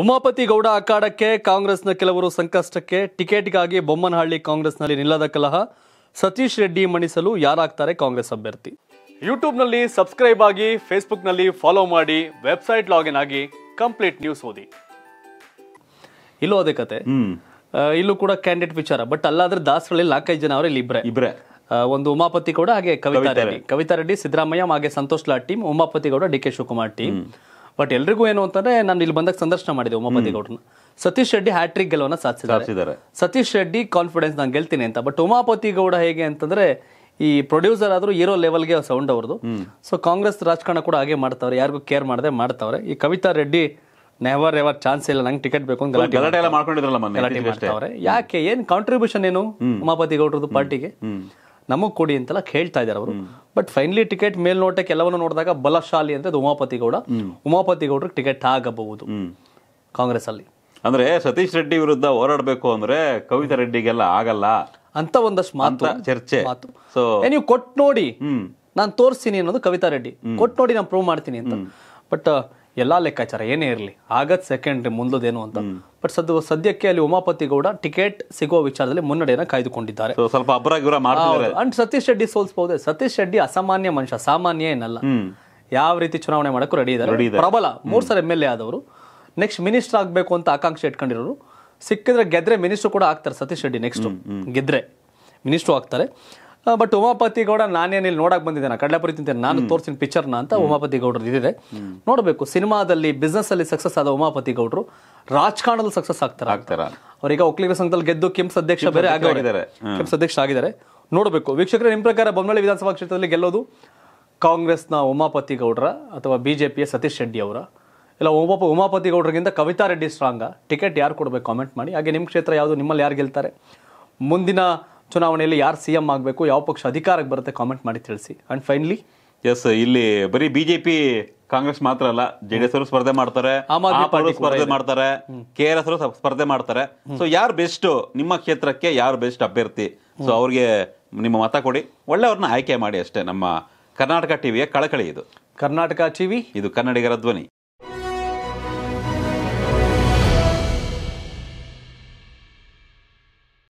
ಉಮಾಪತಿ ಗೌಡ ಅಖಾಡಕ್ಕೆ ಕಾಂಗ್ರೆಸ್ನ ಕೆಲವರು ಸಂಕಷ್ಟಕ್ಕೆ ಟಿಕೆಟ್ಗಾಗಿ ಬೊಮ್ಮನಹಳ್ಳಿ ಕಾಂಗ್ರೆಸ್ನಲ್ಲಿ ನಿಲ್ಲದ ಕಲಹ ಸತೀಶ್ ರೆಡ್ಡಿ ಮಣಿಸಲು ಯಾರಾಗ್ತಾರೆ ಕಾಂಗ್ರೆಸ್ ಅಭ್ಯರ್ಥಿ ಯೂಟ್ಯೂಬ್ನಲ್ಲಿ ಸಬ್ಸ್ಕ್ರೈಬ್ ಆಗಿ ಫೇಸ್ಬುಕ್ನಲ್ಲಿ ಫಾಲೋ ಮಾಡಿ ವೆಬ್ಸೈಟ್ ಲಾಗಿನ್ ಆಗಿ ಕಂಪ್ಲೀಟ್ ನ್ಯೂಸ್ ಓದಿ ಇಲ್ಲೋ ಅದೇ ಕತೆ ಇಲ್ಲೂ ಕೂಡ ಕ್ಯಾಂಡಿಡೇಟ್ ವಿಚಾರ ಬಟ್ ಅಲ್ಲಾದ್ರೆ ದಾಸ್ಗಳಲ್ಲಿ ನಾಲ್ಕೈದು ಜನ ಅವರಲ್ಲಿ ಇಬ್ರೆ ಇಬ್ರೆ ಒಂದು ಉಮಾಪತಿ ಗೌಡ ಹಾಗೆ ಕವಿತಾ ರೆಡ್ಡಿ ಕವಿತಾ ರೆಡ್ಡಿ ಸಿದ್ದರಾಮಯ್ಯ ಹಾಗೆ Santosh Lad team Umapati Gowda D K Shivakumar team but ಎಲ್ರಿಗೂ ಏನು ಅಂತಂದ್ರೆ ನಾನು ಇಲ್ಲಿ ಬಂದಾಗ ಸಂದರ್ಶನ ಮಾಡಿದೆ ಉಮಾಪತಿ ಗೌಡ್ರನ್ನ ಸತೀಶ್ ರೆಡ್ಡಿ ಹ್ಯಾಟ್ರಿಕ್ ಗೆಲ್ಲವನ್ನ ಸಾಧಿಸಿದ್ದಾರೆ ಸತೀಶ್ ರೆಡ್ಡಿ ಕಾನ್ಫಿಡೆನ್ಸ್ ನಾನು ಗೆಲ್ತೀನಿ ಅಂತ ಬಟ್ ಉಮಾಪತಿ ಗೌಡ ಹೇಗೆ ಅಂತಂದ್ರೆ ಈ ಪ್ರೊಡ್ಯೂಸರ್ ಆದರೂ ಹೀರೋ ಲೆವೆಲ್ಗೆ ಸೌಂಡ್ ಅವ್ರದ್ದು ಸೊ ಕಾಂಗ್ರೆಸ್ ರಾಜಕಾರಣ ಕೂಡ ಹಾಗೆ ಮಾಡ್ತಾವ್ರೆ ಯಾರಿಗೂ ಕೇರ್ ಮಾಡದೆ ಮಾಡ್ತಾವ್ರೆ ಈ Kavita Reddy never ever chance ಇಲ್ಲ ನಂಗೆ ಟಿಕೆಟ್ ಬೇಕು ಅಂತ ಯಾಕೆ ಏನ್ ಕಾಂಟ್ರಿಬ್ಯೂಷನ್ ಏನು ಉಮಾಪತಿ ಗೌಡ್ರದ್ದು ಪಾರ್ಟಿಗೆ ನಮಗೆ ಕೊಡಿ ಅಂತೆಲ್ಲ ಕೇಳ್ತಾ ಇದ್ದಾರೆ ಅವರು ಬಟ್ ಫೈನಲಿ ಟಿಕೆಟ್ ಮೇಲ್ನೋಟಕ್ಕೆ ಎಲ್ಲವನ್ನು ನೋಡಿದಾಗ ಬಲಶಾಲಿ ಅಂತ ಉಮಾಪತಿ ಗೌಡ ಉಮಾಪತಿ ಗೌಡ್ರಿಗೆ ಟಿಕೆಟ್ ಆಗಬಹುದು ಕಾಂಗ್ರೆಸ್ ಅಲ್ಲಿ ಅಂದ್ರೆ ಸತೀಶ್ ರೆಡ್ಡಿ ವಿರುದ್ಧ ಹೋರಾಡಬೇಕು ಅಂದ್ರೆ ಕವಿತಾ ರೆಡ್ಡಿಗೆಲ್ಲ ಆಗಲ್ಲ ಅಂತ ಒಂದಷ್ಟು ಮಾತು ಚರ್ಚೆ ಮಾತು ನೀವು ಕೊಟ್ ನೋಡಿ ನಾನು ತೋರಿಸ್ತೀನಿ ಅನ್ನೋದು ಕವಿತಾ ರೆಡ್ಡಿ ಕೊಟ್ ನೋಡಿ ನಾನು ಪ್ರೂವ್ ಮಾಡ್ತೀನಿ ಅಂತ ಬಟ್ ಎಲ್ಲಾ ಲೆಕ್ಕಾಚಾರ ಏನೇ ಇರಲಿ ಆಗತ್ ರೀ ಮುಂದದೇನು ಅಂತ ಬಟ್ ಸದ್ ಸದ್ಯಕ್ಕೆ ಅಲ್ಲಿ ಉಮಾಪತಿ ಗೌಡ ಟಿಕೆಟ್ ಸಿಗೋ ವಿಚಾರದಲ್ಲಿ ಮುನ್ನಡೆಯನ್ನ ಕಾಯ್ದುಕೊಂಡಿದ್ದಾರೆ ಸ್ವಲ್ಪ ಅಂಡ್ ಸತೀಶ್ ರೆಡ್ಡಿ ಸೋಲ್ಸ್ಬಹುದೇ ಸತೀಶ್ ರೆಡ್ಡಿ ಅಸಾಮಾನ್ಯ ಮನುಷ್ಯ ಸಾಮಾನ್ಯ ಏನಲ್ಲ ಯಾವ ರೀತಿ ಚುನಾವಣೆ ಮಾಡಕ್ಕೂ ರೆಡಿ ಇದ್ದಾರೆ ಪ್ರಬಲ ಮೂರ್ ಸರ್ ಎಂ ಎಲ್ ಎ ಆದವರು ನೆಕ್ಸ್ಟ್ ಮಿನಿಸ್ಟರ್ ಆಗಬೇಕು ಅಂತ ಆಕಾಂಕ್ಷೆ ಇಟ್ಕೊಂಡಿರೋರು ಸಿಕ್ಕಿದ್ರೆ ಗೆದ್ರೆ ಮಿನಿಸ್ಟರ್ ಕೂಡ ಆಗ್ತಾರೆ ಸತೀಶ್ ರೆಡ್ಡಿ ನೆಕ್ಸ್ಟ್ ಗೆದ್ರೆ ಮಿನಿಸ್ಟ್ರು ಆಗ್ತಾರೆ ಬಟ್ ಉಮಾಪತಿ ಗೌಡ ನಾನೇನು ಇಲ್ಲಿ ನೋಡಕ್ ಬಂದಿದ್ದೇನೆ ಕಡಲೆಪುರಿ ತಿಂತೇನೆ ನಾನು ತೋರಿಸಿನ ಪಿಕ್ಚರ್ನ ಅಂತ ಉಮಾಪತಿ ಗೌಡರು ಇದಿದೆ ನೋಡಬೇಕು ಸಿನಿಮಾದಲ್ಲಿ ಅಲ್ಲಿ ಸಕ್ಸಸ್ ಆದ ಉಮಾಪತಿ ಗೌಡರು ರಾಜಕಾರಣದಲ್ಲಿ ಸಕ್ಸಸ್ ಆಗ್ತಾರೆ ಆಗ್ತಾರೆ ಅವರೀಗ ಒಕ್ಕಲಿಗರ ಸಂಘದಲ್ಲಿ ಗೆದ್ದು ಕಿಮ್ಸ್ ಅಧ್ಯಕ್ಷ ಬೇರೆ ಆಗಿದ್ದಾರೆ ಕಿಮ್ಸ್ ಅಧ್ಯಕ್ಷ ಆಗಿದ್ದಾರೆ ನೋಡಬೇಕು ವೀಕ್ಷಕರೇ ನಿಮ್ಮ ಪ್ರಕಾರ ಬೊಮ್ಮಳಿ ವಿಧಾನಸಭಾ ಕ್ಷೇತ್ರದಲ್ಲಿ ಗೆಲ್ಲೋದು ಕಾಂಗ್ರೆಸ್ನ ಉಮಾಪತಿ ಗೌಡರ ಅಥವಾ ಬಿಜೆಪಿಯ ಸತೀಶ್ ರೆಡ್ಡಿ ಅವರ ಇಲ್ಲ ಉಮಾಪ ಉಮಾಪತಿ ಗೌಡರಿಗಿಂತ ಕವಿತಾ ರೆಡ್ಡಿ ಸ್ಟ್ರಾಂಗ ಟಿಕೆಟ್ ಯಾರು ಕೊಡಬೇಕು ಕಾಮೆಂಟ್ ಮಾಡಿ ಹಾಗೆ ನಿಮ್ಮ ಕ್ಷೇತ್ರ ಯಾವುದು ನಿಮ್ಮಲ್ಲಿ ಯಾರು ಗೆಲ್ತಾರೆ ಮುಂದಿನ ಚುನಾವಣೆಯಲ್ಲಿ ಯಾರು ಸಿ ಎಂ ಆಗಬೇಕು ಯಾವ ಪಕ್ಷ ಅಧಿಕಾರಕ್ಕೆ ಬರುತ್ತೆ ಕಾಮೆಂಟ್ ಮಾಡಿ ತಿಳಿಸಿ ಆ್ಯಂಡ್ ಫೈನಲಿ ಎಸ್ ಇಲ್ಲಿ ಬರೀ ಬಿಜೆಪಿ ಕಾಂಗ್ರೆಸ್ ಮಾತ್ರ ಅಲ್ಲ ಜೆಡಿಎಸ್ ಅವರು ಸ್ಪರ್ಧೆ ಮಾಡ್ತಾರೆ ಆಮ್ ಆದ್ಮಿ ಸ್ಪರ್ಧೆ ಮಾಡ್ತಾರೆ ಕೆ ಆರ್ ಎಸ್ ಅವರು ಸ್ಪರ್ಧೆ ಮಾಡ್ತಾರೆ ಸೊ ಯಾರು ಬೆಸ್ಟ್ ನಿಮ್ಮ ಕ್ಷೇತ್ರಕ್ಕೆ ಯಾರು ಬೆಸ್ಟ್ ಅಭ್ಯರ್ಥಿ ಸೊ ಅವ್ರಿಗೆ ನಿಮ್ಮ ಮತ ಕೊಡಿ ಒಳ್ಳೆಯವ್ರನ್ನ ಆಯ್ಕೆ ಮಾಡಿ ಅಷ್ಟೇ ನಮ್ಮ ಕರ್ನಾಟಕ ಟಿವಿಯ ಕಳಕಳಿ ಇದು ಕರ್ನಾಟಕ ಟಿವಿ ಇದು ಕನ್ನಡಿಗರ ಧ್ವನಿ